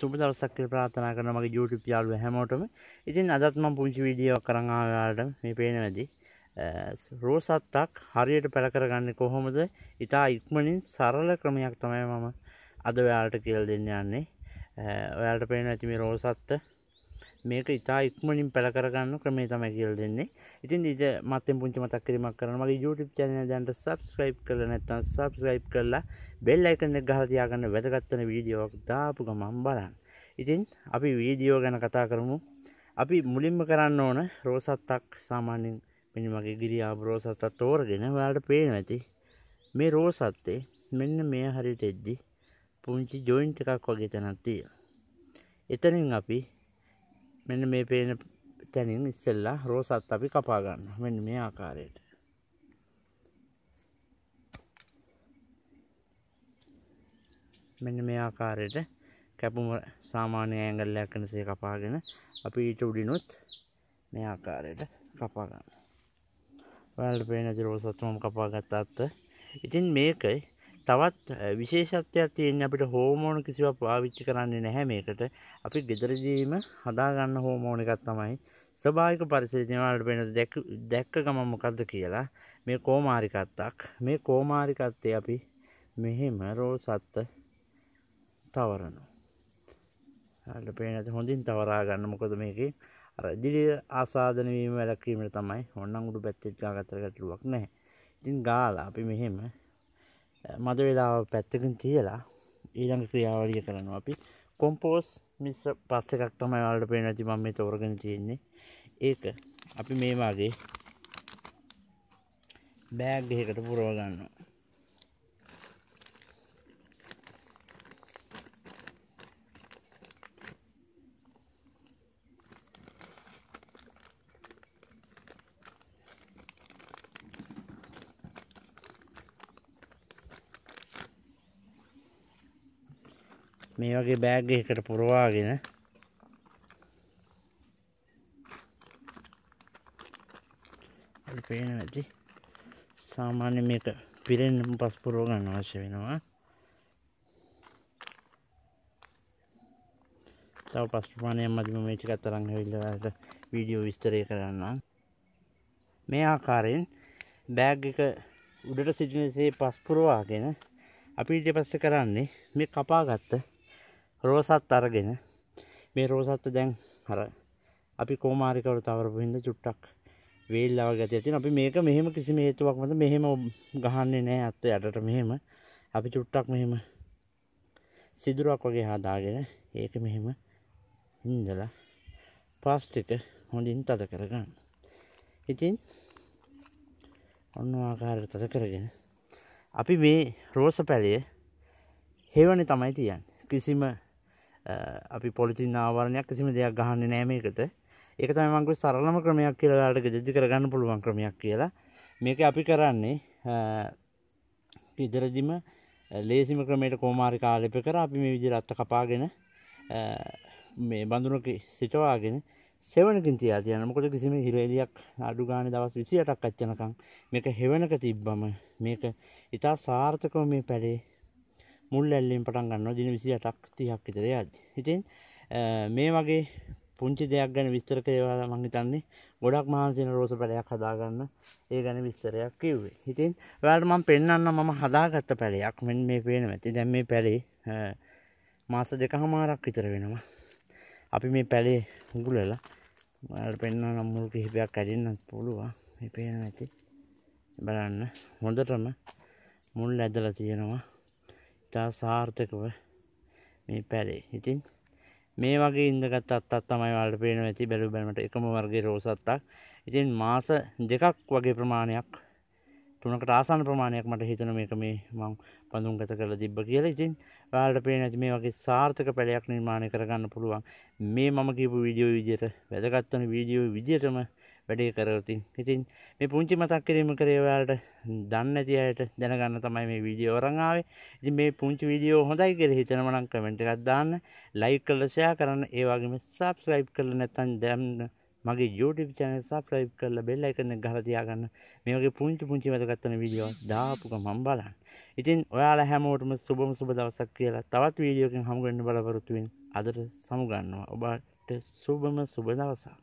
සුබ දවසක් කියලා ප්‍රාර්ථනා කරනවා මගේ YouTube යාළුවෝ හැමෝටම. ඉතින් අදත් මම පුංචි වීඩියෝවක් කරන් ආවාලට මේ පේන වැඩි. රෝසත්තක් හරියට පැල කරගන්නේ කොහොමද? ඉතා ඉක්මනින් සරල ක්‍රමයක් තමයි මම අද ඔයාලට කියලා දෙන්න යන්නේ. ඔයාලට පේන ඇති මේ රෝසත්ත මේක ඉතා ඉක්මනින් පැළ කරගන්න ක්‍රමේ තමයි කියල දෙන්නේ ඉතින් ඉද මත්තෙන් පුංචි මතක් කිරීමක් කරන මගේ YouTube channel දැන්ට subscribe කරලා නැත්නම් subscribe කරලා bell icon එක ගහලා තියාගන්න වැදගත් වෙන වීඩියෝක් දාපු ගමන් බලන්න ඉතින් අපි වීඩියෝ ගැන කතා කරමු අපි මුලින්ම කරන්න ඕන රෝසත්තක් සාමාන්‍යෙන් මෙනි මගේ ගිරියා රෝසත්තත් තෝරගෙන ඔයාලට පේන ඇති මේ රෝසත්තේ මෙන්න මේ හරිට එද්දි පුංචි ජොයින්ට් එකක් වගේ තැනක් තියෙනවා එතනින් අපි මෙන්න මේ පේන තැනින් ඉස්සෙල්ලා රෝසත් අපි කපා ගන්න මෙන්න මේ ආකාරයට මෙන්න මේ ආකාරයට කැපුම සාමාන්‍ය ඇඟල්ලයක් වෙනසේ කපාගෙන අපි ඊට උඩිනුත් මේ ආකාරයට කපා ගන්න. ඔයාලට පේන දේ රෝසත් මම කපා ගත්තාත් ඉතින් මේකයි තවත් විශේෂත්වයක් තියෙන අපිට හෝමෝන කිසිවක් පාවිච්චි කරන්නේ නැහැ මේකට. අපි ගෙදරදීම හදාගන්න හෝමෝන එකක් තමයි ස්වභාවික පරිසරයෙන් වලට වෙන දැක්ක ගමන් මොකද්ද කියලා මේ කොමාරිකත්තක්. මේ කොමාරිකත්තේ අපි මෙහෙම රෝල් සත්ත තවරනවා. හරි පේනද හොඳින් තවරා ගන්න මොකද මේකේ අර දිලි ආසාදන වීම වැළක්වීමට තමයි ඕනනම් උඩු පැත්තේ ගාගත්තර ගැටලුවක් නැහැ. ඉතින් ගාලා අපි මෙහෙම මද වෙලාව පැත්තකින් තියලා ඊළඟ ක්‍රියාවලිය කරනවා අපි කොම්පෝස් මිශ්‍ර පස්ස එකක් තමයි වලට පේන ඇති මම මේ තෝරගෙන තියෙන්නේ ඒක අපි මේ වගේ බෑග් එකකට පුරව ගන්නවා මේ වගේ බෑග් එකකට පුරවාගෙන පේන ඇති සාමාන්‍ය මේක පිරෙන් පස් පුරෝ ගන්න අවශ්‍ය වෙනවා තව පස් ප්‍රමාණයක් මදිම මේ ටිකක් තරම් හවිල්ලාට වීඩියෝ විස්තරය කරන්න මේ ආකාරයෙන් බෑග් එක උඩට සිටිනසේ පස් පුරවාගෙන අපි ඊට පස්සේ කරන්නේ මේ කපාගත්ත රෝසත් අරගෙන මේ රෝසත්ත දැන් හර අපි කෝමාරිකවට තවරපු හින්දා චුට්ටක් වේල්ලාව ගැතිය තියෙන අපි මේක මෙහෙම කිසිම හේතුවක් මත මෙහෙම ගහන්නේ නැහැ අත්ත යටට මෙහෙම අපි චුට්ටක් මෙහෙම සිදුරක් වගේ හදාගෙන ඒක මෙහෙම ඉඳලා පාස්ටික හොඳින් තද කරගන්න. ඉතින් ඔන්න ආකාරයට තද කරගෙන අපි මේ රෝස පැලය හේවනේ තමයි තියන්නේ. කිසිම අපි පොලිතින් ආවරණයක් කිසිම දෙයක් ගහන්න නෑමකට ඒක තමයි මංගු සරලම ක්‍රමයක් කියලාට ජජි කරගන්න පුළුවන් ක්‍රමයක් කියලා මේක අපි කරන්නේ ඉදරදිම ලේසිම ක්‍රමයට කෝමාරි කාලෙප කර අපි මේ විදිර අත්ත කපාගෙන මේ බඳුනක සිටවාගෙන සෙවනකින් තියා තියන මොකද කිසිම හිරේලියක් අඩු ගාන දවස් විසියටක් අච්චනකම් මේක හෙවනක තිබ්බම මේක ඉතා සාර්ථකව මේ පැඩේ මුල් ඇල්ලෙන් පටන් ගන්නවා දින 28ක් 30ක් විතර යද්දි. ඉතින් මේ වගේ පුංචි දෙයක් ගැන විස්තර කරලා මම හිතන්නේ ගොඩක් මහන්සි වෙන රෝස පැලයක් හදාගන්න ඒ ගැන විස්තරයක් කිව්වේ. ඉතින් ඔයාලට මම පෙන්වන්න මම හදාගත්ත පැලයක් මෙන්න මේ පේනවා. ඉතින් දැන් මේ පැලේ මාස දෙකමාරක් විතර වෙනවා. අපි මේ පැලේ උගුලලා ඔයාලට පෙන්වන්න මුල් කිහිපයක් ඇදින්නත් පුළුවන්. මේ පේනවා ඇති. බලන්න හොඳටම මුල් ඇදලා තියෙනවා ඉතා සාර්ථකව මේ පැරේ ඉතින් මේ වගේ ඉඳගත් අත්තත් තමයි වලට පේන ඇති බැලු බැලමට එකම වර්ගේ රෝසත්තක් ඉතින් මාස දෙකක් වගේ ප්‍රමාණයක් තුනකට ආසන්න ප්‍රමාණයක් මට හිතන මේක මේ මං පඳුම්ගත කරලා තිබ්බ කියලා ඉතින් ඔයාලට පේන ඇති මේ වගේ සාර්ථක පැලයක් නිර්මාණය කරගන්න පුළුවන් මේ මම කියපු වීඩියෝ විදියට වැදගත් වන වීඩියෝ විදියටම වැඩේ කරවතින් ඉතින් මේ පුංචි මතක් කිරීම කරේ ඔයාලට දන්නේ නැති අයට දැනගන්න තමයි මේ වීඩියෝ අරන් ආවේ. ඉතින් මේ පුංචි වීඩියෝ හොඳයි කියලා හිතනවා නම් කමෙන්ට් එකක් දාන්න, ලයික් කරලා ෂෙයා කරන්න, ඒ වගේම subscribe කරලා නැත්නම් දැන් මගේ YouTube channel subscribe කරලා bell icon එක ගහලා තියාගන්න. මේ වගේ පුංචි පුංචි වැදගත් වෙන වීඩියෝ දාපු ගමන් බලන්න. ඉතින් ඔයාලා හැමෝටම සුබම සුබ දවසක් කියලා තවත් වීඩියෝකින් හමු වෙන්න බලාපොරොත්තු වෙමින් අදට සමු ගන්නවා. ඔබට සුබම සුබ දවසක්.